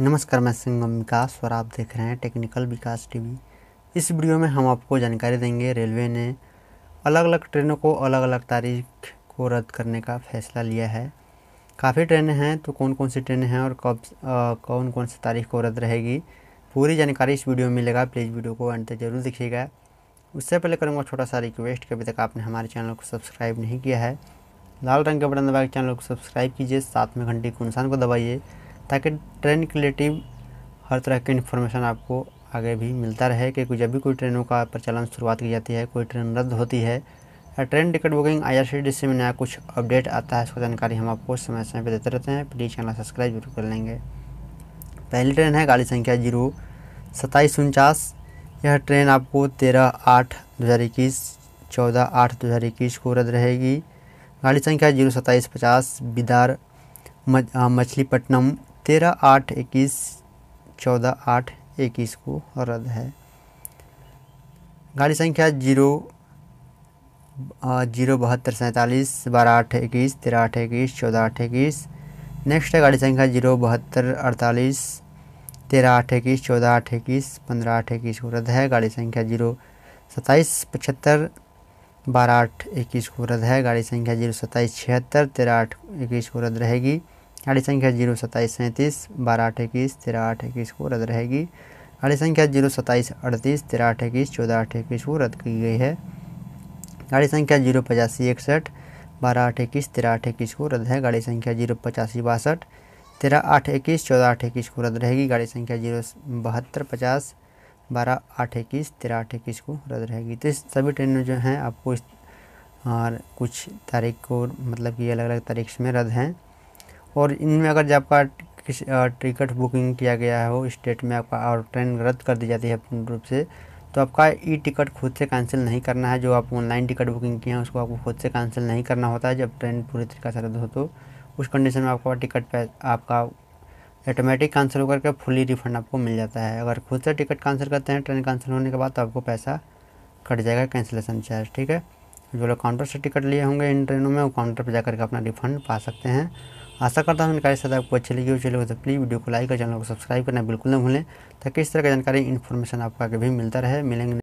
नमस्कार मैं सिंगम विकास और आप देख रहे हैं टेक्निकल विकास टीवी इस वीडियो में हम आपको जानकारी देंगे रेलवे ने अलग अलग ट्रेनों को अलग अलग तारीख को रद्द करने का फैसला लिया है काफ़ी ट्रेनें हैं तो कौन कौन सी ट्रेनें हैं और कब कौन कौन सी तारीख को रद्द रहेगी पूरी जानकारी इस वीडियो में मिलेगा प्लीज़ वीडियो को अंत तक जरूर देखिएगा उससे पहले करूँगा छोटा सा रिक्वेस्ट कि अभी तक आपने हमारे चैनल को सब्सक्राइब नहीं किया है लाल रंग के बटन दबाकर चैनल को सब्सक्राइब कीजिए साथ में घंटी को निशान को दबाइए ताकि ट्रेन के रिलेटिव हर तरह की इन्फॉर्मेशन आपको आगे भी मिलता रहे कि जब भी कोई ट्रेनों का प्रचलन शुरुआत की जाती है कोई ट्रेन रद्द होती है या ट्रेन टिकट बुकिंग सी में नया कुछ अपडेट आता है उसका जानकारी हम आपको समय समय पर देते रहते हैं प्लीज़ चैनल सब्सक्राइब जरूर कर लेंगे पहली ट्रेन है गाड़ी संख्या जीरो सत्ताईस उनचास यह ट्रेन आपको तेरह आठ दो हज़ार इक्कीस चौदह आठ दो हज़ार इक्कीस को रद्द रहेगी गाड़ी संख्या जीरो सत्ताईस पचास बिदार मछलीपट्टनम तेरह आठ इक्कीस चौदह आठ इक्कीस को रद्द है गाड़ी संख्या जीरो जीरो बहत्तर सैंतालीस बारह आठ इक्कीस तेरह आठ इक्कीस चौदह आठ इक्कीस नेक्स्ट है गाड़ी संख्या जीरो बहत्तर अड़तालीस तेरह आठ इक्कीस चौदह आठ इक्कीस पंद्रह आठ इक्कीस को रद्द है गाड़ी संख्या जीरो सत्ताईस पचहत्तर बारह आठ इक्कीस को रद्द है गाड़ी संख्या जीरो सत्ताईस छिहत्तर तेरह आठ इक्कीस को रद्द रहेगी अड़ी संख्या जीरो सत्ताईस सैंतीस बारह आठ इक्कीस तेरह आठ इक्कीस को रद्द रहेगी अड़ी संख्या जीरो सत्ताईस अड़तीस तेरह आठ इक्कीस चौदह आठ इक्कीस को रद्द की गई है गाड़ी संख्या जीरो पचासी इकसठ बारह आठ इक्कीस तेरह आठ इक्कीस को रद्द है गाड़ी संख्या जीरो पचासी बासठ तेरह आठ इक्कीस चौदह आठ इक्कीस को रद्द रहेगी गाड़ी संख्या जीरो बहत्तर पचास बारह आठ इक्कीस तेरह आठ इक्कीस को रद्द रहेगी तो इस सभी ट्रेनें जो हैं आपको इस और कुछ तारीख को मतलब कि अलग अलग तारीख में रद्द हैं और इनमें अगर जब आपका टिकट बुकिंग किया गया हो स्टेट में आपका और ट्रेन रद्द कर दी जाती है पूर्ण रूप से तो आपका ई टिकट खुद से कैंसिल नहीं करना है जो आप ऑनलाइन टिकट बुकिंग किए हैं उसको आपको खुद से कैंसिल नहीं करना होता है जब ट्रेन पूरी तरीके से रद्द हो तो उस कंडीशन में आपका टिकट आपका ऑटोमेटिक कैंसिल होकर के फुली रिफंड आपको मिल जाता है अगर खुद से टिकट कैंसिल करते हैं ट्रेन कैंसिल होने के बाद तो आपको पैसा कट जाएगा कैंसिलेशन चार्ज ठीक है जो लोग काउंटर से टिकट लिए होंगे इन ट्रेनों में वो काउंटर पर जाकर के अपना रिफंड पा सकते हैं आशा करता हूँ जानकारी साथ आपको अच्छी लगी हो चलिए तो प्लीज़ वीडियो को लाइक और चैनल को सब्सक्राइब करना बिल्कुल ना भूलें ताकि इस तरह का जानकारी इन्फॉर्मेशन आपको आगे भी मिलता रहे मिलेंगे